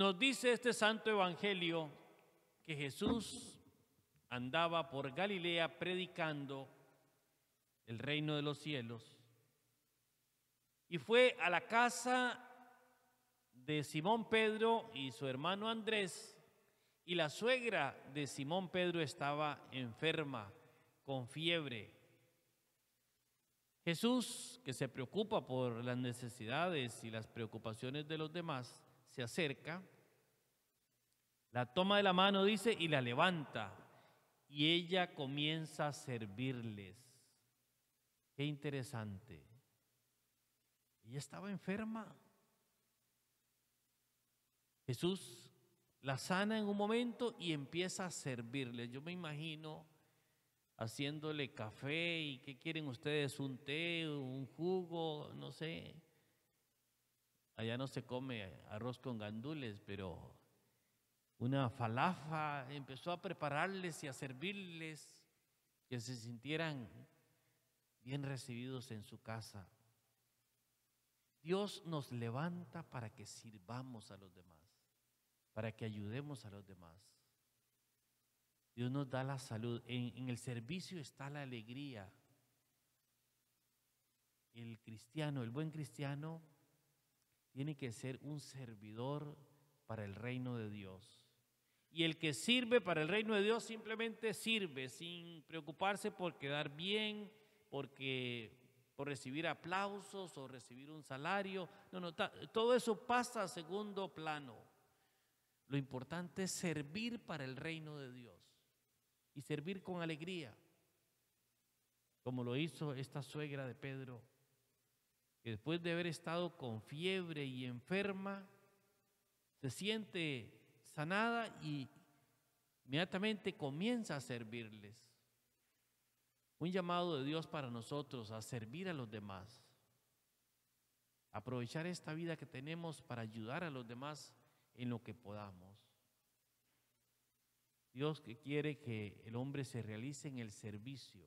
Nos dice este santo evangelio que Jesús andaba por Galilea predicando el reino de los cielos y fue a la casa de Simón Pedro y su hermano Andrés y la suegra de Simón Pedro estaba enferma con fiebre. Jesús, que se preocupa por las necesidades y las preocupaciones de los demás, se acerca la toma de la mano, dice, y la levanta. Y ella comienza a servirles. Qué interesante. Ella estaba enferma. Jesús la sana en un momento y empieza a servirles. Yo me imagino haciéndole café y qué quieren ustedes, un té, un jugo, no sé. Allá no se come arroz con gandules, pero una falafa, empezó a prepararles y a servirles que se sintieran bien recibidos en su casa. Dios nos levanta para que sirvamos a los demás, para que ayudemos a los demás. Dios nos da la salud. En, el servicio está la alegría. El cristiano, el buen cristiano, tiene que ser un servidor para el reino de Dios. Y el que sirve para el reino de Dios simplemente sirve sin preocuparse por quedar bien, porque por recibir aplausos o recibir un salario. No, no, todo eso pasa a segundo plano. Lo importante es servir para el reino de Dios y servir con alegría, como lo hizo esta suegra de Pedro, que después de haber estado con fiebre y enferma, se siente sanada y inmediatamente comienza a servirles. Un llamado de Dios para nosotros a servir a los demás. Aprovechar esta vida que tenemos para ayudar a los demás en lo que podamos. Dios que quiere que el hombre se realice en el servicio.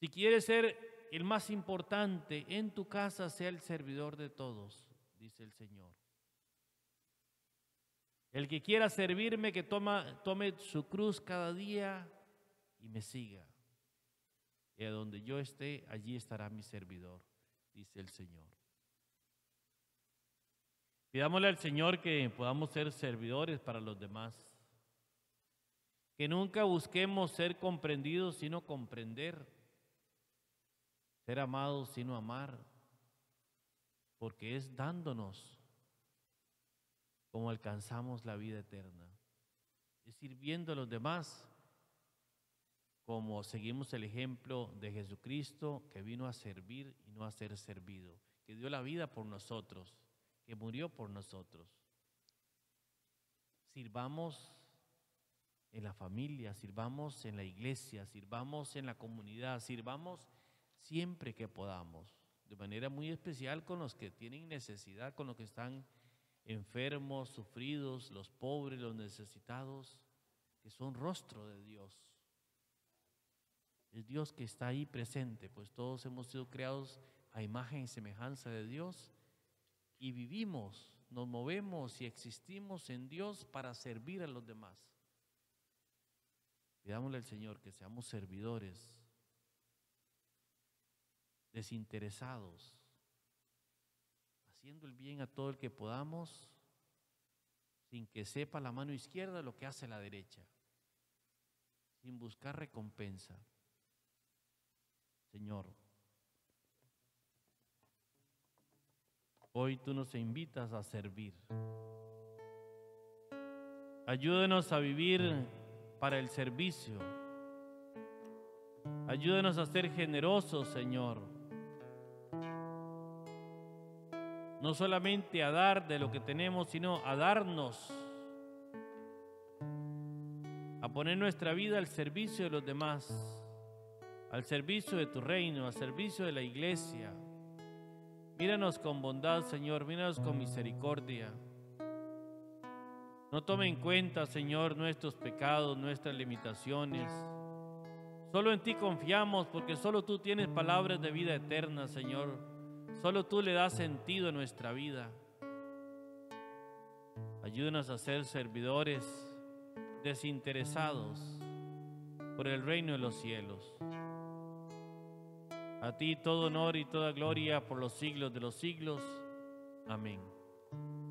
Si quieres ser el más importante en tu casa, sea el servidor de todos, dice el Señor. El que quiera servirme, que toma, tome su cruz cada día y me siga. Y a donde yo esté, allí estará mi servidor, dice el Señor. Pidámosle al Señor que podamos ser servidores para los demás. Que nunca busquemos ser comprendidos, sino comprender. Ser amados, sino amar. Porque es dándonos como alcanzamos la vida eterna. Es sirviendo a los demás como seguimos el ejemplo de Jesucristo que vino a servir y no a ser servido, que dio la vida por nosotros, que murió por nosotros. Sirvamos en la familia, sirvamos en la iglesia, sirvamos en la comunidad, sirvamos siempre que podamos, de manera muy especial con los que tienen necesidad, con los que están enfermos, sufridos, los pobres, los necesitados, que son rostro de Dios. El Dios que está ahí presente, pues todos hemos sido creados a imagen y semejanza de Dios y vivimos, nos movemos y existimos en Dios para servir a los demás. Pidámosle al Señor que seamos servidores, desinteresados, haciendo el bien a todo el que podamos, sin que sepa la mano izquierda lo que hace la derecha, sin buscar recompensa. Señor, hoy tú nos invitas a servir. Ayúdenos a vivir para el servicio. Ayúdenos a ser generosos, Señor. no solamente a dar de lo que tenemos, sino a darnos, a poner nuestra vida al servicio de los demás, al servicio de tu reino, al servicio de la iglesia. Míranos con bondad, Señor, míranos con misericordia. No tome en cuenta, Señor, nuestros pecados, nuestras limitaciones. Solo en ti confiamos porque solo tú tienes palabras de vida eterna, Señor. Solo tú le das sentido a nuestra vida. Ayúdanos a ser servidores desinteresados por el reino de los cielos. A ti todo honor y toda gloria por los siglos de los siglos. Amén.